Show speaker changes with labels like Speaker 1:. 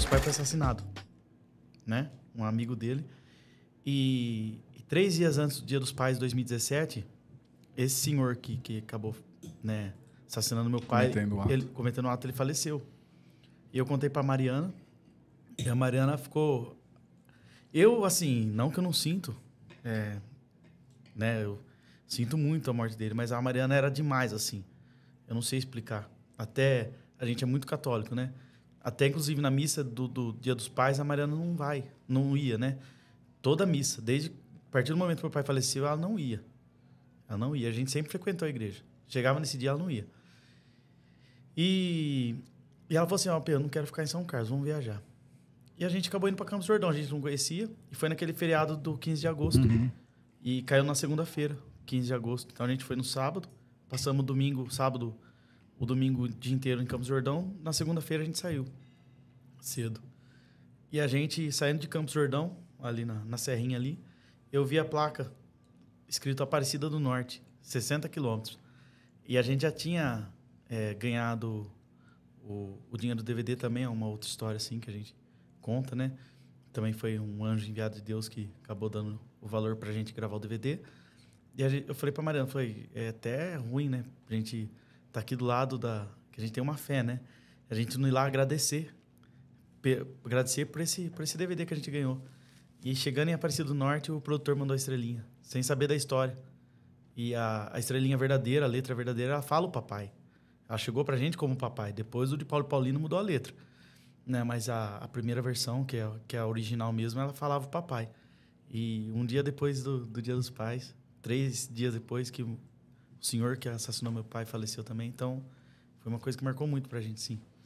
Speaker 1: nosso pai foi assassinado, né? Um amigo dele. E, e três dias antes do Dia dos Pais de 2017, esse senhor que, que acabou né, assassinando meu pai, cometendo o ato. ele cometendo um ato, ele faleceu. E eu contei para Mariana, e a Mariana ficou. Eu, assim, não que eu não sinto, é, né? Eu sinto muito a morte dele, mas a Mariana era demais, assim. Eu não sei explicar. Até a gente é muito católico, né? Até, inclusive, na missa do, do Dia dos Pais, a Mariana não vai, não ia, né? Toda a missa, desde a partir do momento que meu pai faleceu, ela não ia. Ela não ia. A gente sempre frequentou a igreja. Chegava nesse dia, ela não ia. E, e ela falou assim: Ó, oh, eu não quero ficar em São Carlos, vamos viajar. E a gente acabou indo para Campos do Jordão, a gente não conhecia. E foi naquele feriado do 15 de agosto. Uhum. E caiu na segunda-feira, 15 de agosto. Então a gente foi no sábado, passamos domingo, sábado o domingo o dia inteiro em Campos do Jordão. Na segunda-feira a gente saiu cedo. E a gente, saindo de Campos do Jordão, ali na, na serrinha ali, eu vi a placa escrito Aparecida do Norte, 60 quilômetros. E a gente já tinha é, ganhado o, o dinheiro do DVD também, é uma outra história assim que a gente conta, né? Também foi um anjo enviado de Deus que acabou dando o valor pra gente gravar o DVD. E gente, eu falei pra Mariana, foi é até ruim, né? A gente tá aqui do lado da. que a gente tem uma fé, né? A gente não ir lá agradecer. Agradecer por esse, por esse DVD que a gente ganhou. E chegando em Aparecida do Norte, o produtor mandou a estrelinha, sem saber da história. E a, a estrelinha verdadeira, a letra verdadeira, ela fala o papai. Ela chegou pra gente como papai. Depois o de Paulo Paulino mudou a letra. Né? Mas a, a primeira versão, que é, que é a original mesmo, ela falava o papai. E um dia depois do, do Dia dos Pais, três dias depois que o senhor que assassinou meu pai faleceu também. Então, foi uma coisa que marcou muito para a gente, sim.